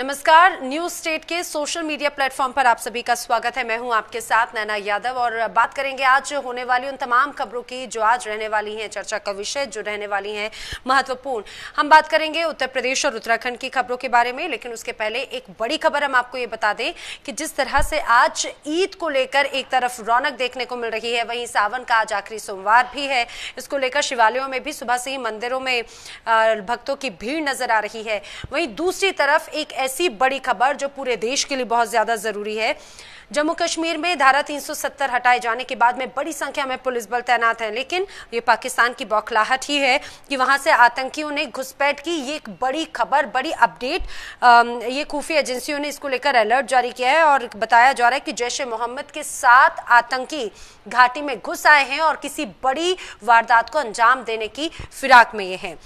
नमस्कार News State के social media platform पर आप सभी का स्वागत है मैं हूं आपके साथ नैना यादव और बात करेंगे आज होने वाली उन तमाम खबरों की जो आज रहने वाली हैं चर्चा का विषय जो रहने वाली हैं महत्वपूर्ण हम बात करेंगे उत्तर प्रदेश और उत्तराखंड की खबरों के बारे में लेकिन उसके पहले एक बड़ी खबर हम आपको ये बता दें कि जिस तरह से आज ईद को लेकर एक तरफ रौनक देखने को मिल रही है वहीं सावन का आज आखिरी सोमवार भी है इसको लेकर शिवालयों में भी सुबह से ही मंदिरों में भक्तों की भीड़ नजर आ रही है वहीं दूसरी तरफ एक ऐसी बड़ी खबर जो पूरे देश के लिए बहुत ज्यादा जरूरी है जम्मू कश्मीर में धारा 370 हटाए जाने के बाद में बड़ी संख्या में पुलिस बल तैनात है लेकिन ये पाकिस्तान की बौखलाहट ही है कि वहां से आतंकियों ने घुसपैठ की ये एक बड़ी खबर बड़ी अपडेट ये खुफिया एजेंसियों ने इसको लेकर अलर्ट जारी किया है और बताया जा रहा है कि जैश ए मोहम्मद के सात आतंकी घाटी में घुस आए हैं और किसी बड़ी वारदात को अंजाम देने की फिराक में ये हैं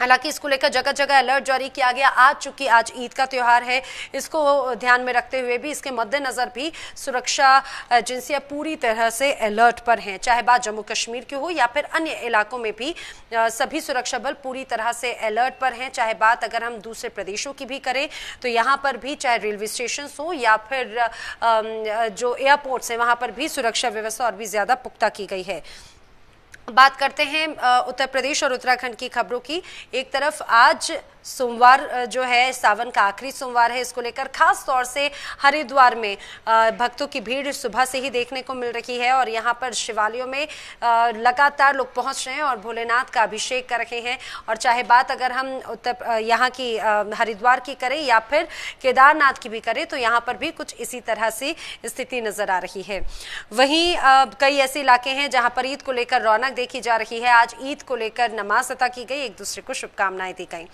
हालांकि इसको लेकर जगह जगह अलर्ट जारी किया गया आज चूंकि आज ईद का त्यौहार है इसको ध्यान में रखते हुए भी इसके मद्देनजर भी सुरक्षा एजेंसियां पूरी तरह से अलर्ट पर हैं चाहे बात जम्मू कश्मीर की हो या फिर अन्य इलाकों में भी सभी सुरक्षा बल पूरी तरह से अलर्ट पर हैं चाहे बात अगर हम दूसरे प्रदेशों की भी करें तो यहाँ पर भी चाहे रेलवे स्टेशन हो या फिर जो एयरपोर्ट्स हैं वहाँ पर भी सुरक्षा व्यवस्था और भी ज़्यादा पुख्ता की गई है बात करते हैं उत्तर प्रदेश और उत्तराखंड की खबरों की एक तरफ आज सोमवार जो है सावन का आखिरी सोमवार है इसको लेकर खास तौर से हरिद्वार में भक्तों की भीड़ सुबह से ही देखने को मिल रही है और यहाँ पर शिवालयों में लगातार लोग पहुंच रहे हैं और भोलेनाथ का अभिषेक कर रहे हैं और चाहे बात अगर हम उत्तर यहाँ की हरिद्वार की करें या फिर केदारनाथ की भी करें तो यहाँ पर भी कुछ इसी तरह से स्थिति नजर आ रही है वहीं कई ऐसे इलाके हैं जहाँ पर ईद को लेकर रौनक देखी जा रही है आज ईद को लेकर नमाज अदा की गई एक दूसरे को शुभकामनाएं दी गई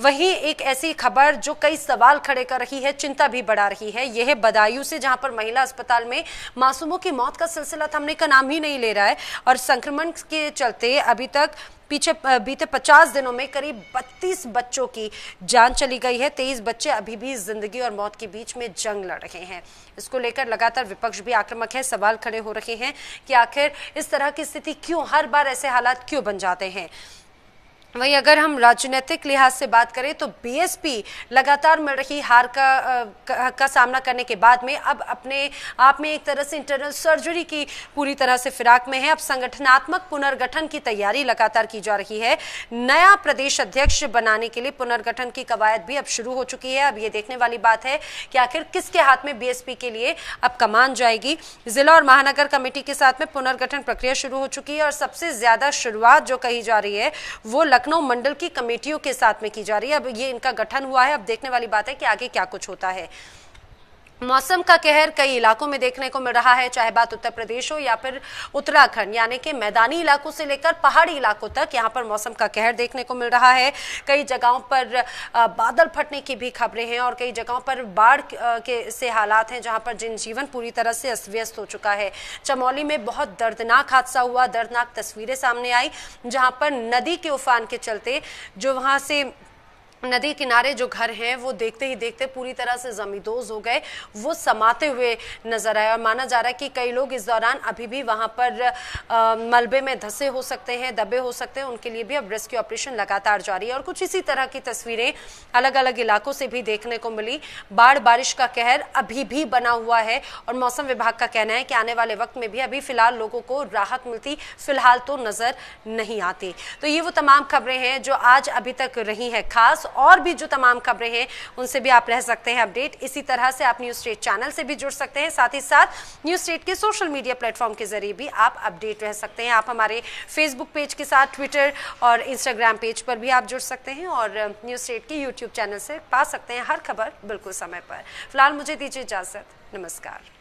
वहीं एक ऐसी खबर जो कई सवाल खड़े कर रही है चिंता भी बढ़ा रही है यह है बदायूं से जहां पर महिला अस्पताल में मासूमों की मौत का सिलसिला थमने तो का नाम ही नहीं ले रहा है और संक्रमण के चलते अभी तक पीछे बीते 50 दिनों में करीब 32 बच्चों की जान चली गई है 23 बच्चे अभी भी जिंदगी और मौत के बीच में जंग लड़ रहे हैं इसको लेकर लगातार विपक्ष भी आक्रामक है सवाल खड़े हो रहे हैं कि आखिर इस तरह की स्थिति क्यों हर बार ऐसे हालात क्यों बन जाते हैं वहीं अगर हम राजनीतिक लिहाज से बात करें तो बीएसपी लगातार मिल रही हार का आ, का, का सामना करने के बाद में अब अपने आप में एक तरह से इंटरनल सर्जरी की पूरी तरह से फिराक में है अब संगठनात्मक पुनर्गठन की तैयारी लगातार की जा रही है नया प्रदेश अध्यक्ष बनाने के लिए पुनर्गठन की कवायद भी अब शुरू हो चुकी है अब ये देखने वाली बात है कि आखिर किसके हाथ में बीएसपी के लिए अब कमान जाएगी जिला और महानगर कमेटी के साथ में पुनर्गठन प्रक्रिया शुरू हो चुकी है और सबसे ज्यादा शुरुआत जो कही जा रही है वो लखनऊ मंडल की कमेटियों के साथ में की जा रही है अब ये इनका गठन हुआ है अब देखने वाली बात है कि आगे क्या कुछ होता है मौसम का कहर कई इलाकों में देखने को मिल रहा है चाहे बात उत्तर प्रदेश हो या फिर उत्तराखंड यानी कि मैदानी इलाकों से लेकर पहाड़ी इलाकों तक यहाँ पर मौसम का कहर देखने को मिल रहा है कई जगहों पर बादल फटने की भी खबरें हैं और कई जगहों पर बाढ़ के से हालात हैं जहाँ पर जनजीवन पूरी तरह से अस्त व्यस्त हो चुका है चमौली में बहुत दर्दनाक हादसा हुआ दर्दनाक तस्वीरें सामने आई जहाँ पर नदी के उफान के चलते जो वहाँ से नदी किनारे जो घर हैं वो देखते ही देखते पूरी तरह से जमींदोज हो गए वो समाते हुए नजर आए और माना जा रहा है कि कई लोग इस दौरान अभी भी वहां पर आ, मलबे में धसे हो सकते हैं दबे हो सकते हैं उनके लिए भी अब रेस्क्यू ऑपरेशन लगातार जारी है और कुछ इसी तरह की तस्वीरें अलग अलग इलाकों से भी देखने को मिली बाढ़ बारिश का कहर अभी भी बना हुआ है और मौसम विभाग का कहना है कि आने वाले वक्त में भी अभी फिलहाल लोगों को राहत मिलती फिलहाल तो नजर नहीं आती तो ये वो तमाम खबरें हैं जो आज अभी तक रही है खास और भी जो तमाम खबरें हैं उनसे भी आप रह सकते हैं अपडेट इसी तरह से आप न्यूज स्टेट चैनल से भी जुड़ सकते हैं साथ ही साथ न्यूज स्टेट के सोशल मीडिया प्लेटफॉर्म के जरिए भी आप अपडेट रह सकते हैं आप हमारे फेसबुक पेज के साथ ट्विटर और इंस्टाग्राम पेज पर भी आप जुड़ सकते हैं और न्यूज स्टेट के यूट्यूब चैनल से पा सकते हैं हर खबर बिल्कुल समय पर फिलहाल मुझे दीजिए इजाजत नमस्कार